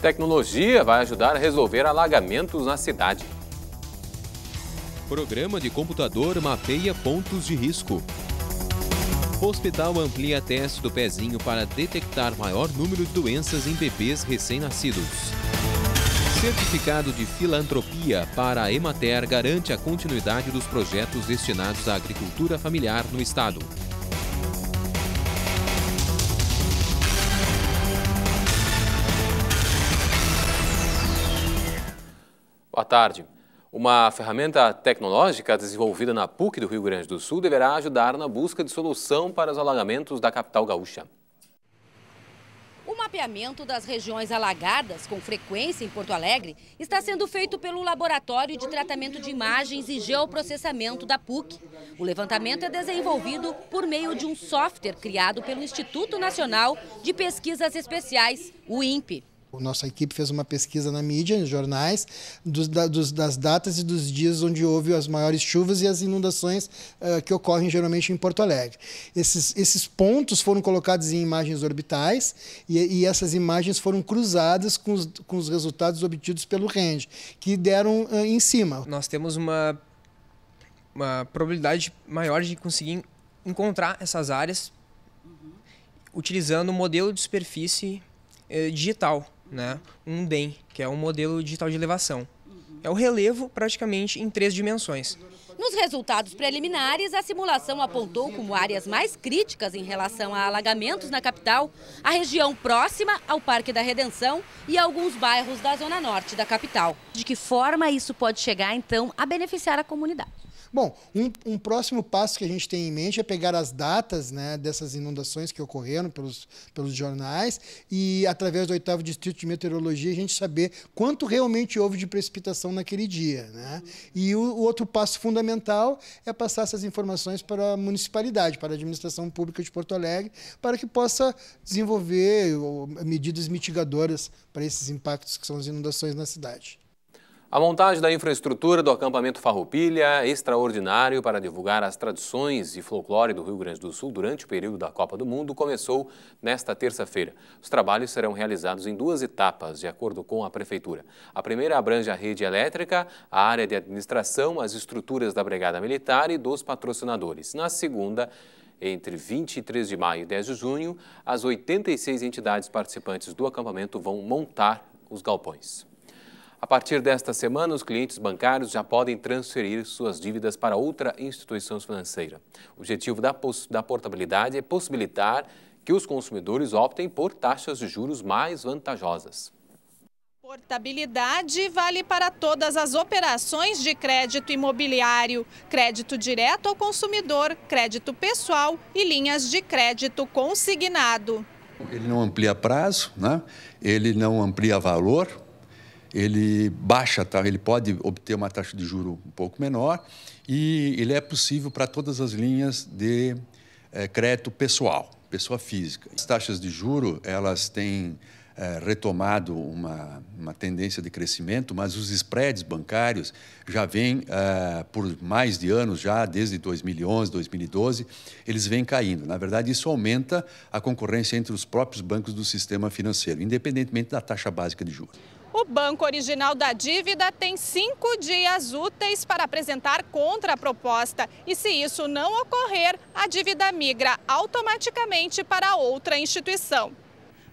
Tecnologia vai ajudar a resolver alagamentos na cidade. Programa de computador mapeia pontos de risco. hospital amplia teste do pezinho para detectar maior número de doenças em bebês recém-nascidos. Certificado de filantropia para a Emater garante a continuidade dos projetos destinados à agricultura familiar no estado. Boa tarde. Uma ferramenta tecnológica desenvolvida na PUC do Rio Grande do Sul deverá ajudar na busca de solução para os alagamentos da capital gaúcha. O mapeamento das regiões alagadas com frequência em Porto Alegre está sendo feito pelo Laboratório de Tratamento de Imagens e Geoprocessamento da PUC. O levantamento é desenvolvido por meio de um software criado pelo Instituto Nacional de Pesquisas Especiais, o INPE nossa equipe fez uma pesquisa na mídia, nos jornais, dos, da, dos, das datas e dos dias onde houve as maiores chuvas e as inundações uh, que ocorrem geralmente em Porto Alegre. Esses, esses pontos foram colocados em imagens orbitais e, e essas imagens foram cruzadas com os, com os resultados obtidos pelo RAND, que deram uh, em cima. Nós temos uma, uma probabilidade maior de conseguir encontrar essas áreas uhum. utilizando o modelo de superfície eh, digital né? Um DEM, que é um modelo digital de elevação. É o relevo praticamente em três dimensões. Nos resultados preliminares, a simulação apontou como áreas mais críticas em relação a alagamentos na capital a região próxima ao Parque da Redenção e alguns bairros da zona norte da capital. De que forma isso pode chegar, então, a beneficiar a comunidade? Bom, um, um, próximo passo que a gente tem em mente é pegar as datas né, dessas inundações que ocorreram pelos, pelos jornais e, através do oitavo distrito de meteorologia, a gente saber quanto realmente houve de precipitação naquele dia. Né? E o, o outro passo fundamental é passar essas informações para a municipalidade, para a administração pública de Porto Alegre, para que possa desenvolver medidas mitigadoras para esses impactos que são as inundações na cidade. A montagem da infraestrutura do acampamento Farroupilha, é extraordinário para divulgar as tradições e folclore do Rio Grande do Sul durante o período da Copa do Mundo, começou nesta terça-feira. Os trabalhos serão realizados em duas etapas, de acordo com a Prefeitura. A primeira abrange a rede elétrica, a área de administração, as estruturas da Brigada Militar e dos patrocinadores. Na segunda, entre 23 de maio e 10 de junho, as 86 entidades participantes do acampamento vão montar os galpões. A partir desta semana, os clientes bancários já podem transferir suas dívidas para outra instituição financeira. O objetivo da, da portabilidade é possibilitar que os consumidores optem por taxas de juros mais vantajosas. Portabilidade vale para todas as operações de crédito imobiliário, crédito direto ao consumidor, crédito pessoal e linhas de crédito consignado. Ele não amplia prazo, né? ele não amplia valor, ele baixa, tá? ele pode obter uma taxa de juro um pouco menor e ele é possível para todas as linhas de é, crédito pessoal, pessoa física. As taxas de juro elas têm é, retomado uma, uma tendência de crescimento, mas os spreads bancários já vêm é, por mais de anos já, desde 2011, 2012, eles vêm caindo. Na verdade, isso aumenta a concorrência entre os próprios bancos do sistema financeiro, independentemente da taxa básica de juros. O banco original da dívida tem cinco dias úteis para apresentar contra a proposta. E se isso não ocorrer, a dívida migra automaticamente para outra instituição.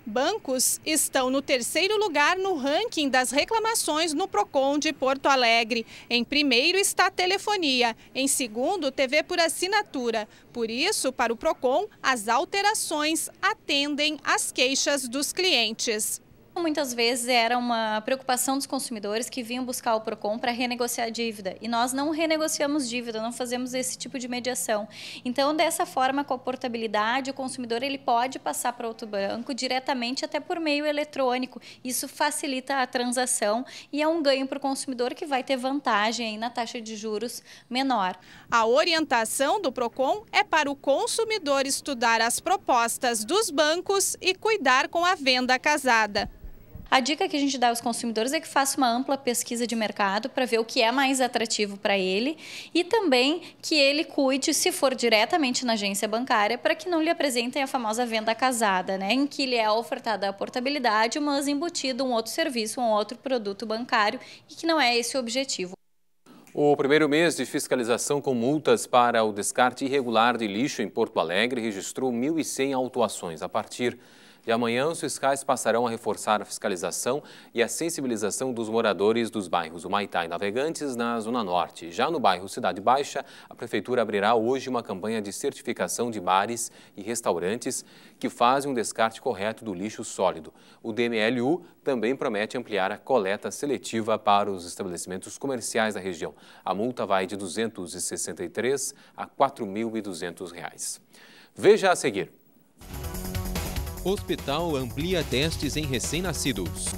Bancos estão no terceiro lugar no ranking das reclamações no Procon de Porto Alegre. Em primeiro está a telefonia, em segundo, TV por assinatura. Por isso, para o Procon, as alterações atendem às queixas dos clientes muitas vezes era uma preocupação dos consumidores que vinham buscar o Procon para renegociar a dívida. E nós não renegociamos dívida, não fazemos esse tipo de mediação. Então, dessa forma, com a portabilidade, o consumidor ele pode passar para outro banco diretamente até por meio eletrônico. Isso facilita a transação e é um ganho para o consumidor que vai ter vantagem na taxa de juros menor. A orientação do Procon é para o consumidor estudar as propostas dos bancos e cuidar com a venda casada. A dica que a gente dá aos consumidores é que faça uma ampla pesquisa de mercado para ver o que é mais atrativo para ele e também que ele cuide, se for diretamente na agência bancária, para que não lhe apresentem a famosa venda casada, né? em que lhe é ofertada a portabilidade, mas embutido um outro serviço, um outro produto bancário e que não é esse o objetivo. O primeiro mês de fiscalização com multas para o descarte irregular de lixo em Porto Alegre registrou 1.100 autuações a partir e amanhã os fiscais passarão a reforçar a fiscalização e a sensibilização dos moradores dos bairros Humaitá e Navegantes na Zona Norte. Já no bairro Cidade Baixa, a Prefeitura abrirá hoje uma campanha de certificação de bares e restaurantes que fazem um descarte correto do lixo sólido. O DMLU também promete ampliar a coleta seletiva para os estabelecimentos comerciais da região. A multa vai de R$ 263 a R$ 4.200. Veja a seguir. Hospital amplia testes em recém-nascidos.